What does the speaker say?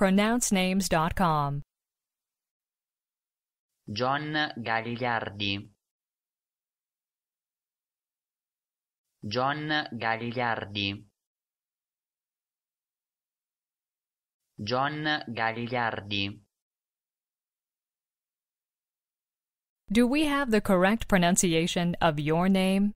pronouncenames.com. John Gagliardi John Gagliardi John Gagliardi Do we have the correct pronunciation of your name?